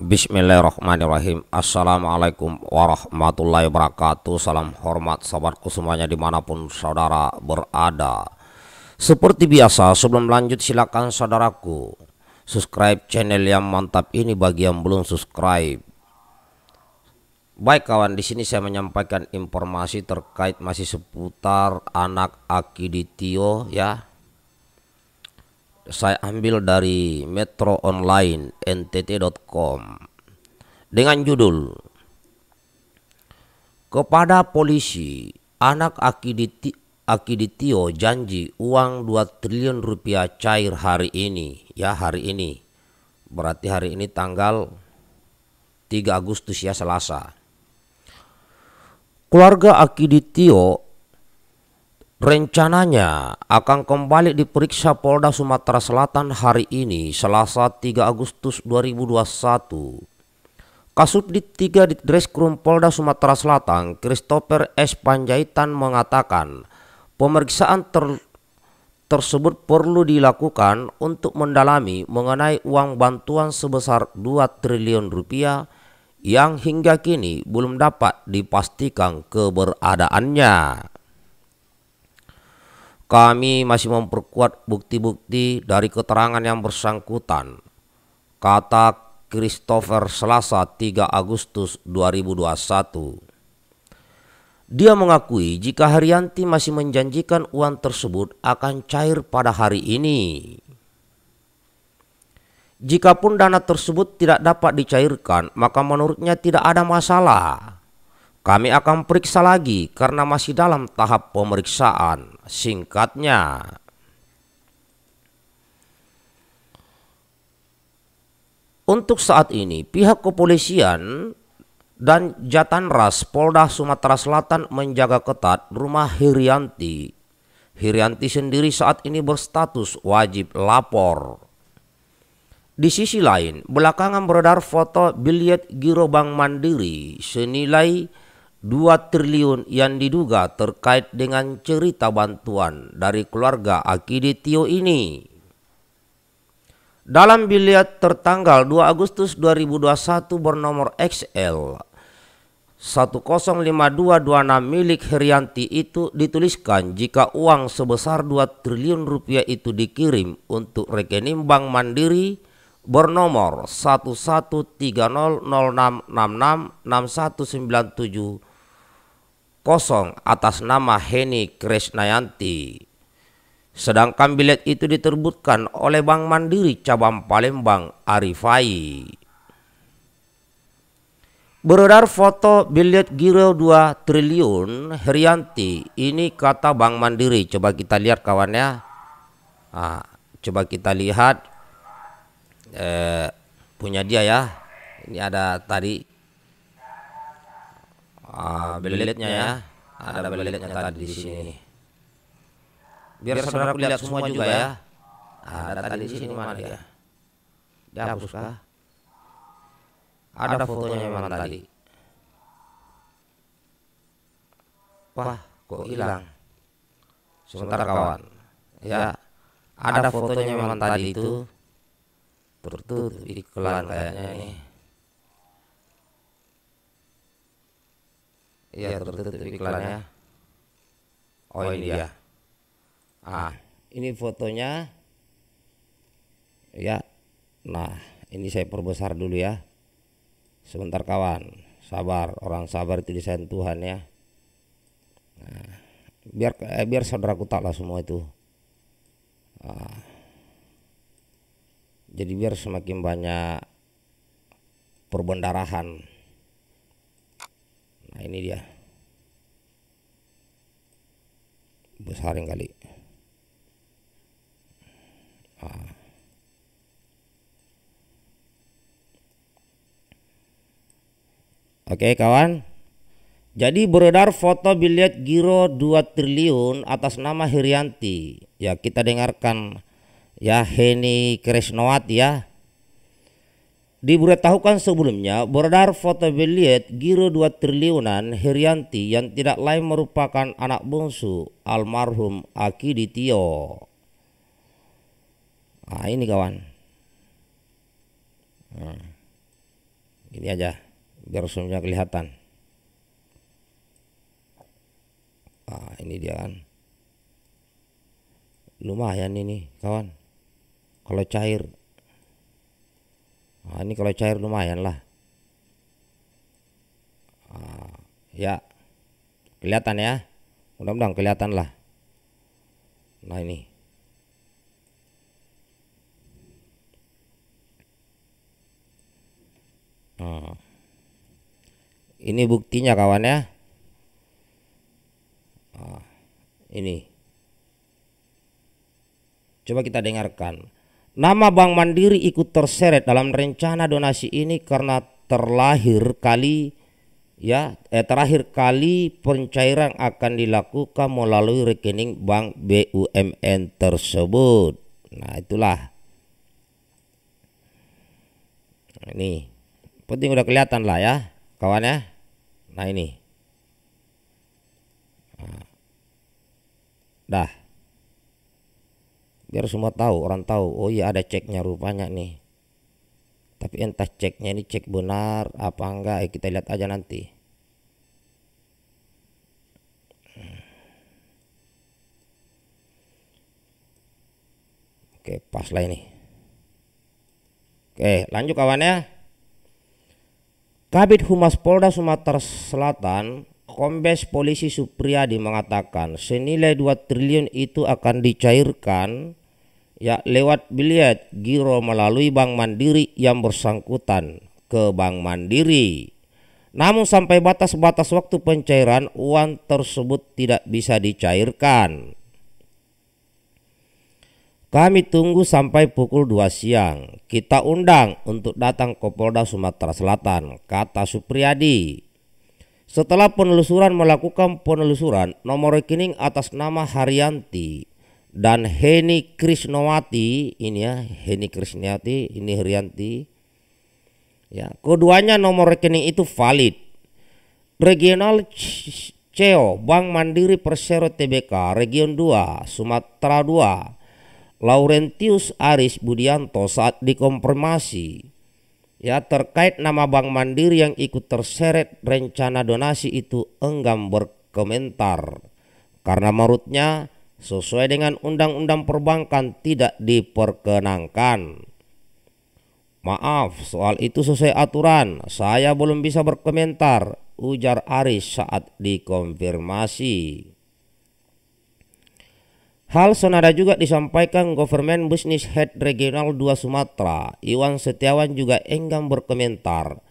Bismillahirrahmanirrahim Assalamualaikum warahmatullahi wabarakatuh Salam hormat sahabatku semuanya dimanapun saudara berada Seperti biasa sebelum lanjut silakan saudaraku Subscribe channel yang mantap ini bagi yang belum subscribe Baik kawan di sini saya menyampaikan informasi terkait masih seputar anak Akiditio ya saya ambil dari Metro Online ntt.com dengan judul Kepada polisi, anak Akiditi, Akiditio janji uang 2 triliun rupiah cair hari ini. Ya hari ini, berarti hari ini tanggal 3 Agustus ya Selasa. Keluarga Akiditio Rencananya akan kembali diperiksa Polda Sumatera Selatan hari ini Selasa 3 Agustus 2021. Kasubdit tiga di Dreskrum Polda Sumatera Selatan Christopher S. Panjaitan mengatakan pemeriksaan ter tersebut perlu dilakukan untuk mendalami mengenai uang bantuan sebesar 2 triliun rupiah yang hingga kini belum dapat dipastikan keberadaannya. Kami masih memperkuat bukti-bukti dari keterangan yang bersangkutan. Kata Christopher Selasa 3 Agustus 2021. Dia mengakui jika Haryanti masih menjanjikan uang tersebut akan cair pada hari ini. Jikapun dana tersebut tidak dapat dicairkan, maka menurutnya tidak ada masalah. Kami akan periksa lagi karena masih dalam tahap pemeriksaan singkatnya. Untuk saat ini pihak kepolisian dan Jatanras Polda Sumatera Selatan menjaga ketat rumah Hiryanti. Hiryanti sendiri saat ini berstatus wajib lapor. Di sisi lain, belakangan beredar foto biliet Bank mandiri senilai 2 triliun yang diduga terkait dengan cerita bantuan dari keluarga Akidi Tio ini. Dalam biliat tertanggal 2 Agustus 2021 bernomor XL 105226 milik Herianti itu dituliskan jika uang sebesar 2 triliun rupiah itu dikirim untuk rekening Bank Mandiri bernomor 113006666197 kosong atas nama Heni Krisnayanti. Sedangkan bilet itu diterbutkan oleh Bank Mandiri Cabang Palembang Arifai. Beredar foto bilet giro 2 triliun Herianti. Ini kata Bank Mandiri. Coba kita lihat kawannya. Nah, coba kita lihat eh, punya dia ya. Ini ada tadi beletnya ya. Ada beletnya tadi di sini. Biar saudara lihat semua ya. juga ya. Ada tadi di sini mana dia? Dihapus kah? Ada fotonya memang tadi. Wah, kok hilang? Sebentar kawan. Ya, ada fotonya memang tadi itu tertutup iklan kayaknya ini. Iya, iya tertutup iklannya. Ya. Oh, ini oh, dia. Iya. Ah, nah, ini fotonya. Ya. Nah, ini saya perbesar dulu ya. Sebentar kawan, sabar. Orang sabar itu desain Tuhan ya. Nah, biar eh, biar saudaraku taklah semua itu. Ah. Jadi biar semakin banyak perbendarahan Nah ini dia. Besaring kali. Nah Oke kawan. Jadi beredar foto biliat giro 2 triliun atas nama Herianti. Ya kita dengarkan ya Heni Kresnoat ya Diberitahukan sebelumnya, beredar foto Beliet Giro 2 triliunan Herianti yang tidak lain merupakan anak bungsu almarhum Aki Tio. Nah ini kawan. Nah, ini aja biar semuanya kelihatan. Nah ini dia kan. Lumayan ini kawan. Kalau cair Nah, ini kalau cair lumayan lah. Nah, ya kelihatan ya. Mudah-mudahan kelihatan lah. Nah ini. Nah, ini buktinya kawan ya. Nah, ini. Coba kita dengarkan. Nama Bank Mandiri ikut terseret dalam rencana donasi ini karena terlahir kali ya eh, terakhir kali pencairan akan dilakukan melalui rekening Bank BUMN tersebut. Nah, itulah. Nah, ini penting udah kelihatan lah ya, kawan ya. Nah, ini. Nah. Dah biar semua tahu orang tahu oh iya ada ceknya rupanya nih tapi entah ceknya ini cek benar apa enggak ya kita lihat aja nanti oke pas lah ini oke lanjut kawan ya Kabit Humas Polda Sumatera Selatan Kombes Polisi Supriyadi mengatakan senilai 2 triliun itu akan dicairkan ya lewat biliat giro melalui bank mandiri yang bersangkutan ke bank mandiri. Namun sampai batas-batas waktu pencairan uang tersebut tidak bisa dicairkan. Kami tunggu sampai pukul 2 siang. Kita undang untuk datang ke Polda Sumatera Selatan, kata Supriyadi. Setelah penelusuran melakukan penelusuran, nomor rekening atas nama Haryanti dan Heni Krisnowati ini ya Heni Krisnowati ini Herianti ya keduanya nomor rekening itu valid regional CEO Bank Mandiri Persero TBK Region 2 Sumatera 2 Laurentius Aris Budianto saat dikonfirmasi ya terkait nama Bank Mandiri yang ikut terseret rencana donasi itu enggan berkomentar karena menurutnya sesuai dengan undang-undang perbankan tidak diperkenankan. Maaf, soal itu sesuai aturan. Saya belum bisa berkomentar, ujar Aris saat dikonfirmasi. Hal senada juga disampaikan Government Business Head Regional 2 Sumatera, Iwan Setiawan juga enggan berkomentar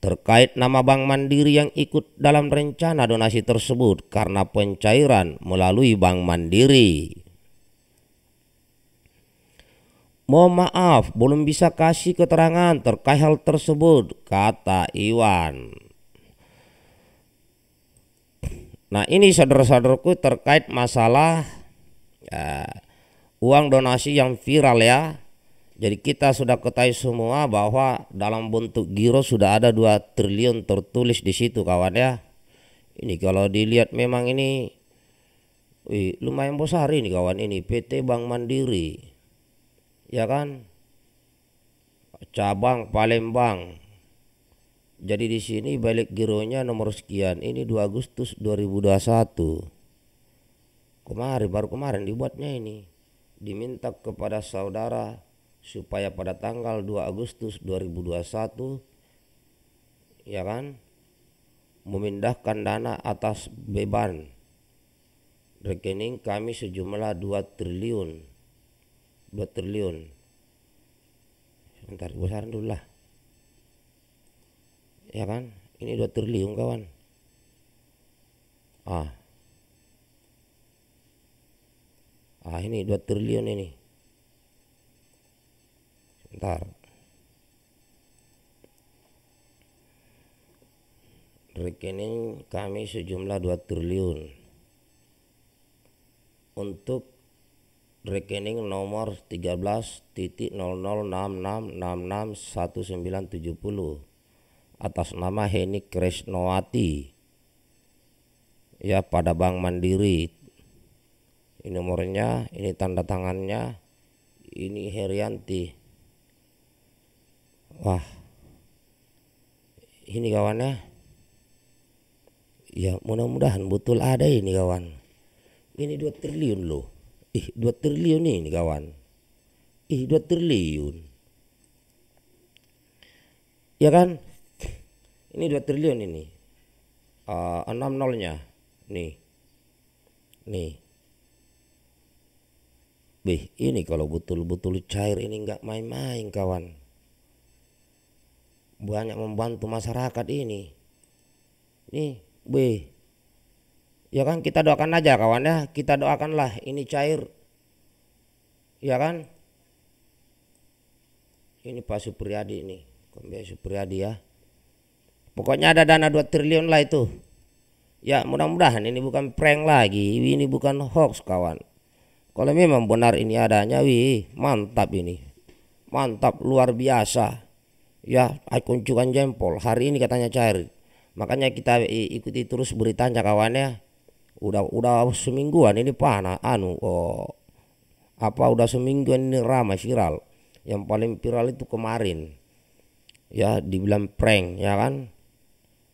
terkait nama Bank Mandiri yang ikut dalam rencana donasi tersebut karena pencairan melalui Bank Mandiri. Mohon maaf, belum bisa kasih keterangan terkait hal tersebut, kata Iwan. Nah ini saudara-saudaraku terkait masalah ya, uang donasi yang viral ya jadi kita sudah ketahui semua bahwa dalam bentuk giro sudah ada 2 triliun tertulis di situ kawan ya. Ini kalau dilihat memang ini wih, lumayan besar ini kawan ini PT Bank Mandiri. Ya kan? Cabang Palembang. Jadi di sini balik gironya nomor sekian. Ini 2 Agustus 2021. Kemarin baru kemarin dibuatnya ini. Diminta kepada saudara supaya pada tanggal 2 Agustus 2021 ya kan memindahkan dana atas beban rekening kami sejumlah 2 triliun 2 triliun sebentar saran dulu lah ya kan ini 2 triliun kawan ah ah ini 2 triliun ini ntar Rekening kami sejumlah 2 triliun. Untuk rekening nomor 13.0066661970 atas nama Heni Kresnowati ya pada Bank Mandiri ini nomornya ini tanda tangannya ini Herianti wah ini kawannya ah. ya mudah-mudahan betul ada ini kawan ini dua triliun loh ih dua triliun ini kawan ih dua triliun ya kan ini dua triliun ini uh, enam nolnya nih nih Bih, ini kalau betul-betul cair ini nggak main-main kawan banyak membantu masyarakat ini nih B ya kan kita doakan aja kawan ya kita doakanlah ini cair ya kan ini Pak Supriyadi ini Kombe Supriyadi ya pokoknya ada dana 2 triliun lah itu ya mudah-mudahan ini bukan prank lagi ini bukan hoax kawan kalau memang benar ini adanya wih mantap ini mantap luar biasa ya kuncukan jempol hari ini katanya cair makanya kita ikuti terus beritanya kawannya udah udah semingguan ini panah anu oh, apa udah semingguan ini ramai viral yang paling viral itu kemarin ya dibilang prank ya kan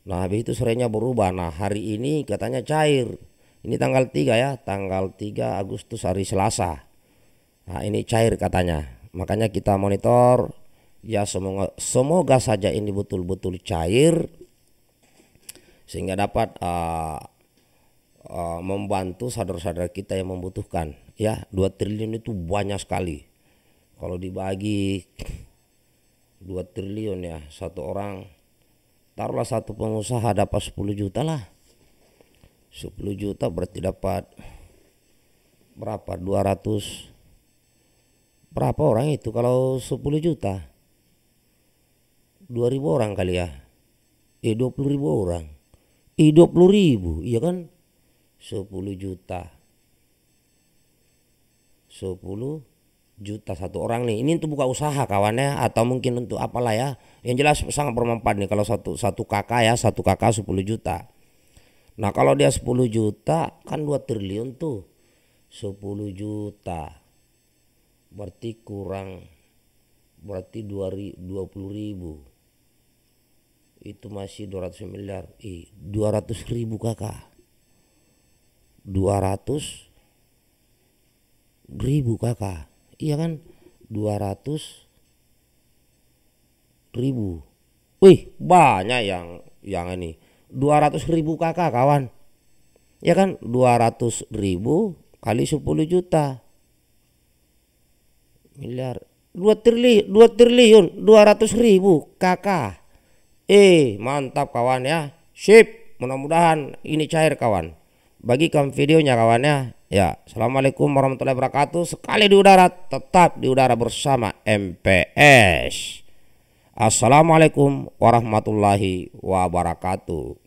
nah habis itu sorenya berubah nah hari ini katanya cair ini tanggal 3 ya tanggal 3 Agustus hari Selasa nah ini cair katanya makanya kita monitor Ya semoga semoga saja ini betul-betul cair sehingga dapat uh, uh, membantu saudara-saudara kita yang membutuhkan. Ya, 2 triliun itu banyak sekali. Kalau dibagi 2 triliun ya, satu orang taruhlah satu pengusaha dapat 10 juta lah. 10 juta berarti dapat berapa? 200 berapa orang itu kalau 10 juta? dua ribu orang kali ya eh 20 ribu orang eh 20 ribu iya kan sepuluh juta sepuluh juta satu orang nih ini untuk buka usaha kawannya atau mungkin untuk apalah ya yang jelas sangat bermanfaat nih kalau satu satu kakak ya satu kakak sepuluh juta nah kalau dia sepuluh juta kan dua triliun tuh sepuluh juta berarti kurang berarti dua dua ribu puluh ribu itu masih 200 miliar eh, 200 ribu kakak 200 ribu kakak iya kan 200 ribu wih banyak yang yang ini 200 ribu kakak kawan ya kan 200 ribu kali 10 juta miliar 2 triliun 2 triliun 200 ribu kakak Eh, mantap kawan ya. Sip, mudah-mudahan ini cair kawan. Bagikan videonya kawan ya. Ya, Assalamualaikum warahmatullahi wabarakatuh. Sekali di udara, tetap di udara bersama MPS. Assalamualaikum warahmatullahi wabarakatuh.